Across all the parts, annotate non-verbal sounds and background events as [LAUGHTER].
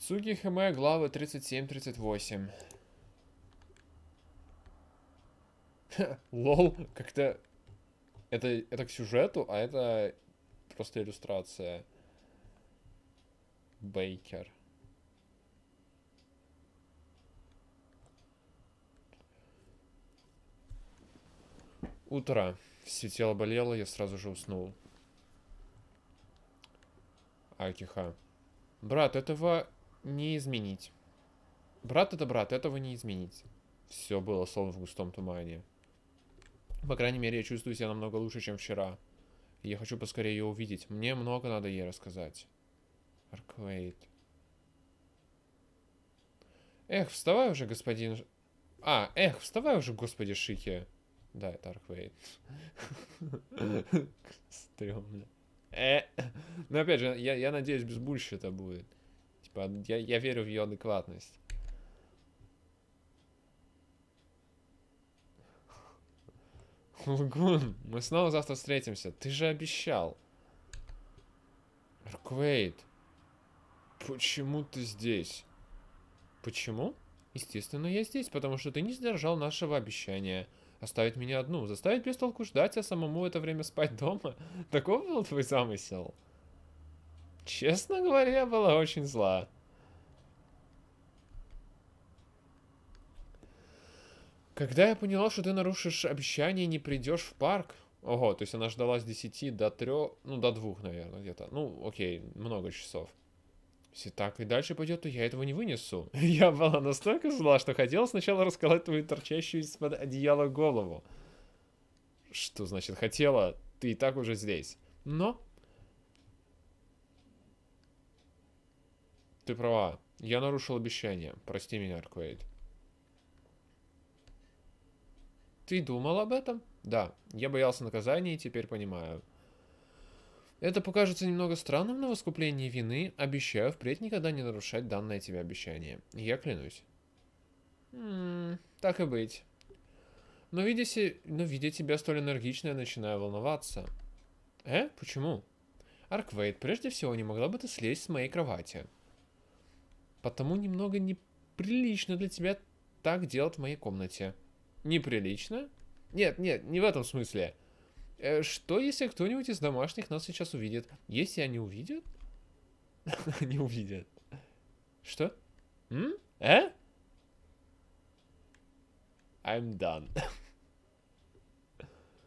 Цуги Хэме, главы 37-38. [LAUGHS] Лол, как-то... Это, это к сюжету, а это просто иллюстрация. Бейкер. Утро. Все тело болело, я сразу же уснул. Акиха. Брат, этого не изменить. Брат это брат, этого не изменить. Все было словно в густом тумане. По крайней мере, я чувствую себя намного лучше, чем вчера. я хочу поскорее ее увидеть. Мне много надо ей рассказать. Арквейт. Эх, вставай уже, господин... А, эх, вставай уже, господи Шики. Да, это Арквейт. [LAUGHS] Стремно. Э. Но ну, опять же, я, я надеюсь, без бульщи это будет. Типа, я, я верю в ее адекватность. Лгун, мы снова завтра встретимся. Ты же обещал. Рквейт, почему ты здесь? Почему? Естественно, я здесь, потому что ты не сдержал нашего обещания. Оставить меня одну, заставить без толку ждать, а самому это время спать дома. [LAUGHS] Таков был твой замысел? Честно говоря, была очень зла. Когда я поняла, что ты нарушишь обещание и не придешь в парк... Ого, то есть она ждала с 10 до 3... Ну, до 2, наверное, где-то. Ну, окей, много часов. Если так и дальше пойдет, то я этого не вынесу. [LAUGHS] Я была настолько зла, что хотела сначала расколоть твою торчащую из-под одеяла голову. Что значит хотела? Ты и так уже здесь. Но Ты права. Я нарушил обещание. Прости меня, Арквейд. Ты думал об этом? Да. Я боялся наказания и теперь понимаю. Это покажется немного странным на воскуплении вины. Обещаю впредь никогда не нарушать данное тебе обещание. Я клянусь. М -м, так и быть. Но видя, Но видя тебя столь энергично, я начинаю волноваться. Э? Почему? Арквейд, прежде всего, не могла бы ты слезть с моей кровати? Потому немного неприлично для тебя так делать в моей комнате. Неприлично? Нет, нет, не в этом смысле. Э, что, если кто-нибудь из домашних нас сейчас увидит? Если они увидят? [LAUGHS] Они увидят. Что? М? Э? I'm done.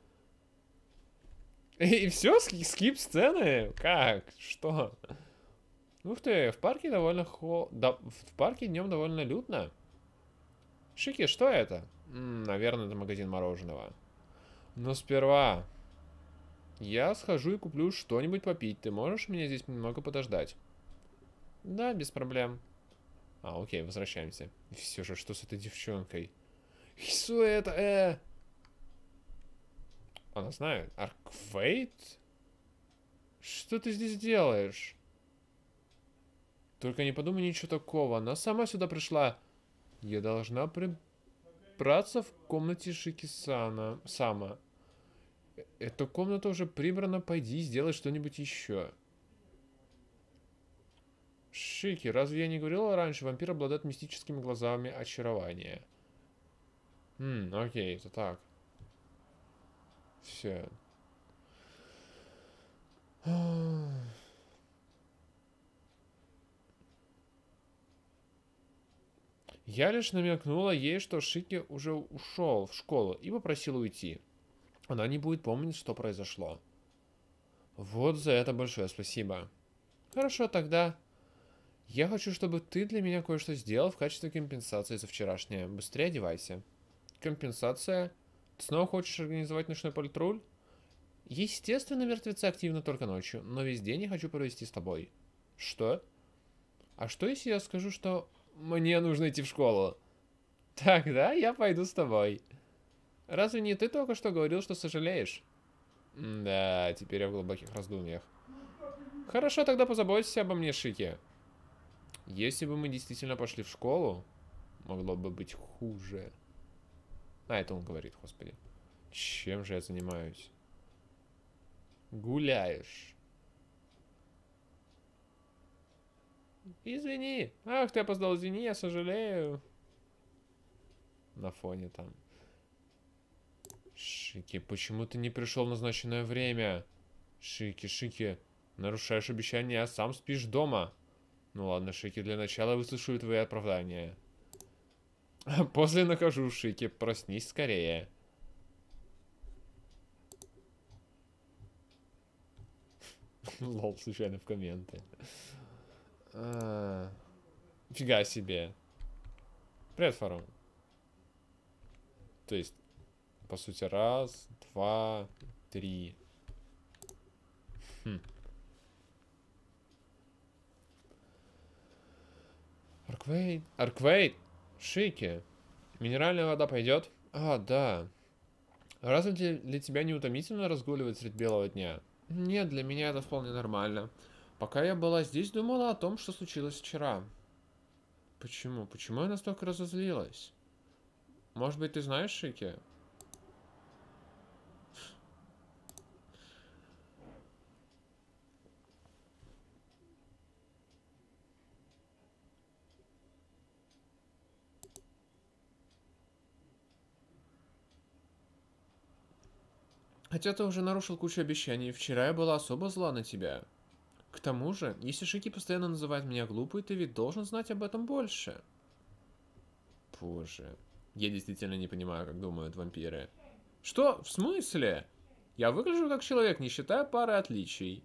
[LAUGHS] И все? Скип сцены? Как? Что? Ух ну, ты, в парке довольно хо... Да, в парке днем довольно людно. Шики, что это? М -м, наверное, это магазин мороженого. Но сперва... Я схожу и куплю что-нибудь попить. Ты можешь меня здесь немного подождать? Да, без проблем. А, окей, возвращаемся. И все же, что с этой девчонкой? Хису это, э! Она знает. Арквейт? Что ты здесь делаешь? Только не подумай ничего такого. Она сама сюда пришла. Я должна прибраться в комнате Шикисана сама. Эта комната уже прибрана. Пойди, сделай что-нибудь еще. Шики, разве я не говорила раньше, вампир обладает мистическими глазами очарования? Хм, окей, это так. Все. Я лишь намекнула ей, что Шики уже ушел в школу и попросила уйти. Она не будет помнить, что произошло. Вот за это большое спасибо. Хорошо, тогда. Я хочу, чтобы ты для меня кое-что сделал в качестве компенсации за вчерашнее. Быстрее одевайся. Компенсация? Ты снова хочешь организовать ночной патруль? Естественно, мертвецы активны только ночью, но весь день я хочу провести с тобой. Что? А что, если я скажу, что мне нужно идти в школу. Тогда я пойду с тобой. Разве не ты только что говорил, что сожалеешь? Да, теперь я в глубоких раздумьях. Хорошо, тогда позаботься обо мне, Шики. Если бы мы действительно пошли в школу, могло бы быть хуже. А, это он говорит, господи. Чем же я занимаюсь? Гуляешь. Извини. Ах, ты опоздал, извини, я сожалею. На фоне там. Шики, почему ты не пришел в назначенное время? Шики, Шики, нарушаешь обещание, а сам спишь дома. Ну ладно, Шики, для начала выслушаю твои оправдания. [LAUGHS] После нахожу Шики, проснись скорее. [LAUGHS] Лол, случайно в комменты. А... Э. Фига себе. Привет, Фарон. То есть, по сути, раз, два, три. Хм. Арквейн. Арквейн! Шики! Минеральная вода пойдет? А, да. Разве для, для тебя не утомительно разгуливать средь белого дня? Нет, для меня это вполне нормально. Пока я была здесь, думала о том, что случилось вчера. Почему? Почему я настолько разозлилась? Может быть, ты знаешь, Шики? Хотя ты уже нарушил кучу обещаний. Вчера я была особо зла на тебя. К тому же, если Шики постоянно называет меня глупой, ты ведь должен знать об этом больше. Боже, я действительно не понимаю, как думают вампиры. Что? В смысле? Я выгляжу как человек, не считая пары отличий.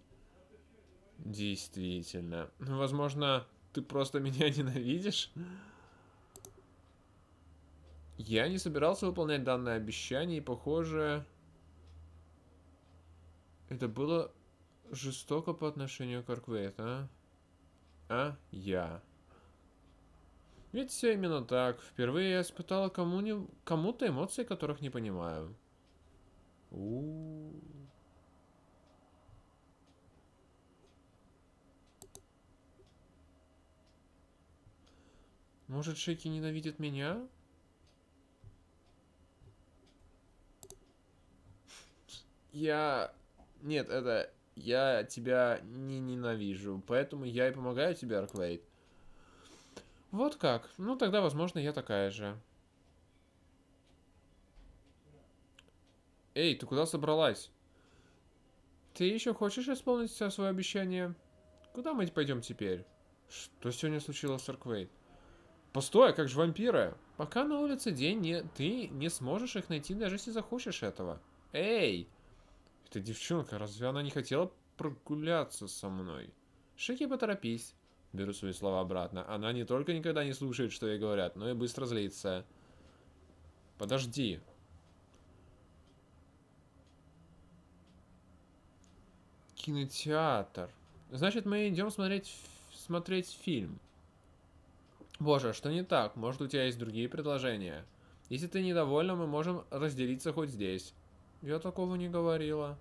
Действительно. Ну, возможно, ты просто [LAUGHS] меня ненавидишь? Я не собирался выполнять данное обещание, и похоже... Это было жестоко по отношению к Арквейт, а? А я. Ведь все именно так. Впервые я испытала кому-то кому эмоции, которых не понимаю. У -у -у. Может, Шейки ненавидит меня? Я... Нет, это я тебя не ненавижу, поэтому я и помогаю тебе, Арквейд. Вот как. Ну, тогда, возможно, я такая же. Эй, ты куда собралась? Ты еще хочешь исполнить все свое обещание? Куда мы пойдем теперь? Что сегодня случилось с Арквейд? Постой, а как же вампиры? Пока на улице день, не, ты не сможешь их найти, даже если захочешь этого. Эй! Эта девчонка, разве она не хотела прогуляться со мной? Шики, поторопись. Беру свои слова обратно. Она не только никогда не слушает, что ей говорят, но и быстро злится. Подожди. Кинотеатр. Значит, мы идем смотреть, смотреть фильм. Боже, что не так? Может, у тебя есть другие предложения? Если ты недовольна, мы можем разделиться хоть здесь. Я такого не говорила.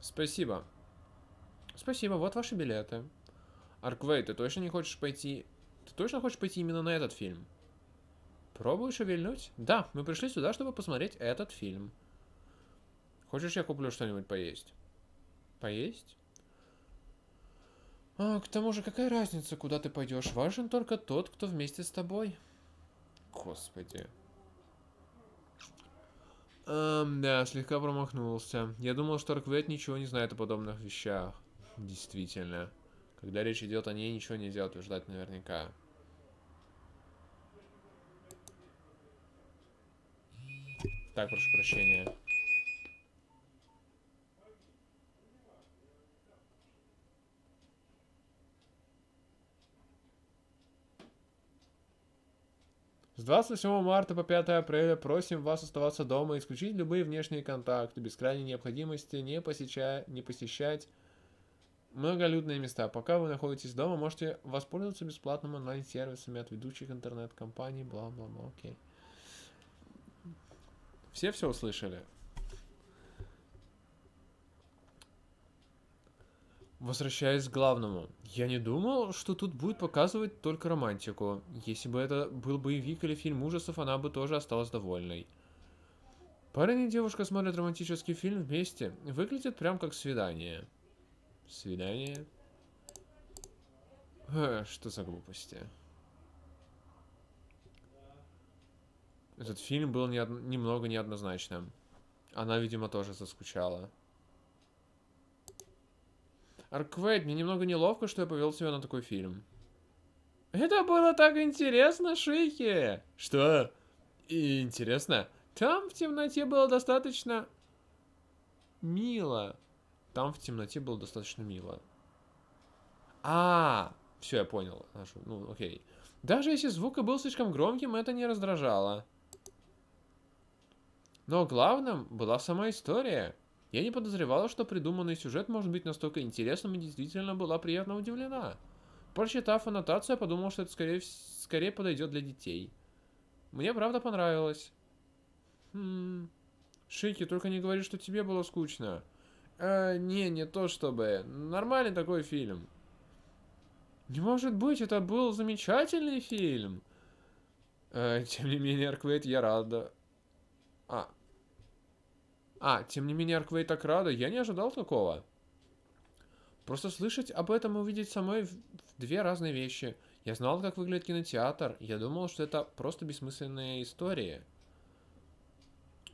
Спасибо. Спасибо, вот ваши билеты. Арквей, ты точно не хочешь пойти... Ты точно хочешь пойти именно на этот фильм? Пробуешь шевельнуть? Да, мы пришли сюда, чтобы посмотреть этот фильм. Хочешь, я куплю что-нибудь поесть? Поесть? А, к тому же, какая разница, куда ты пойдешь? Важен только тот, кто вместе с тобой. Господи. Эм, да, слегка промахнулся. Я думал, что Роквет ничего не знает о подобных вещах. Действительно. Когда речь идет о ней, ничего нельзя утверждать наверняка. Так, прошу прощения. с 28 марта по 5 апреля просим вас оставаться дома, и исключить любые внешние контакты, без крайней необходимости не, посещая, не посещать многолюдные места. Пока вы находитесь дома, можете воспользоваться бесплатными онлайн-сервисами от ведущих интернет-компаний, бла-бла-бла, окей. Все все услышали? Возвращаясь к главному, я не думал, что тут будет показывать только романтику. Если бы это был боевик или фильм ужасов, она бы тоже осталась довольной. Парень и девушка смотрят романтический фильм вместе. Выглядит прям как свидание. Свидание? Э, что за глупости? Этот фильм был неод... немного неоднозначным. Она, видимо, тоже заскучала. Арквейд, мне немного неловко, что я повел тебя на такой фильм. Это было так интересно, Шики. Что? И интересно? Там в темноте было достаточно... Мило. Там в темноте было достаточно мило. А, все, я понял. Ну, окей. Даже если звук был слишком громким, это не раздражало. Но главным была сама история. Я не подозревала, что придуманный сюжет может быть настолько интересным и действительно была приятно удивлена. Прочитав аннотацию, я подумал, что это скорее, скорее подойдет для детей. Мне правда понравилось. Хм... Шики, только не говори, что тебе было скучно. Э, не, не то чтобы. Нормальный такой фильм. Не может быть, это был замечательный фильм. Э, тем не менее, Арквейт, я рада. А, а, тем не менее, Арквей так рада. Я не ожидал такого. Просто слышать об этом и увидеть самой две разные вещи. Я знал, как выглядит кинотеатр. Я думал, что это просто бессмысленные истории.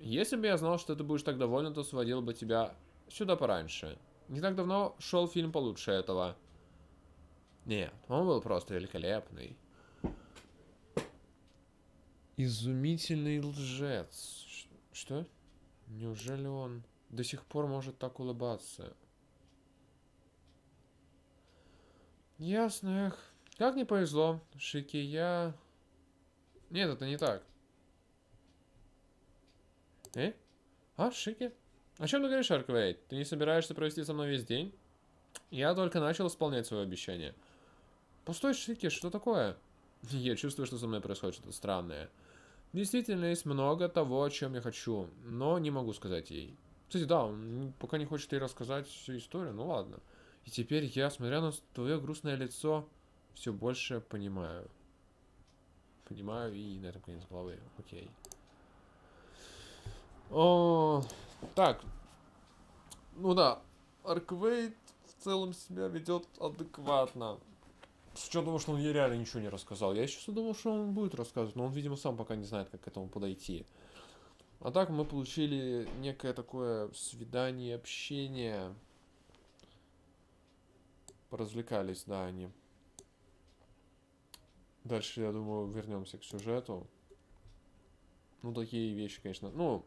Если бы я знал, что ты будешь так довольна, то сводил бы тебя сюда пораньше. Не так давно шел фильм получше этого. Нет, он был просто великолепный. Изумительный лжец. Что? Неужели он до сих пор может так улыбаться? Ясно, эх. Как не повезло, Шики, я... Нет, это не так. Э? А, Шики? О чем ты говоришь, Арквейт? Ты не собираешься провести со мной весь день? Я только начал исполнять свое обещание. Пустой Шики, что такое? [LAUGHS] Я чувствую, что со мной происходит что-то странное. Действительно, есть много того, о чем я хочу, но не могу сказать ей. Кстати, да, он пока не хочет ей рассказать всю историю, ну ладно. И теперь я, смотря на твое грустное лицо, все больше понимаю. Понимаю, и на этом конец головы. Окей. О, так. Ну да, Арквейт в целом себя ведет адекватно. С учетом того, что он ей реально ничего не рассказал. Я сейчас думал, что он будет рассказывать, но он, видимо, сам пока не знает, как к этому подойти. А так мы получили некое такое свидание, общение. Поразвлекались, да, они. Дальше, я думаю, вернемся к сюжету. Ну, такие вещи, конечно. Ну,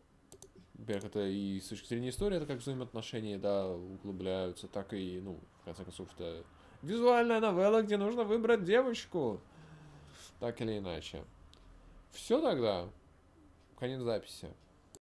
Берг это и с точки зрения истории, это как взаимоотношения, да, углубляются, так и, ну, в конце концов, это... Визуальная новелла, где нужно выбрать девочку. Так или иначе. Все тогда. Конец записи.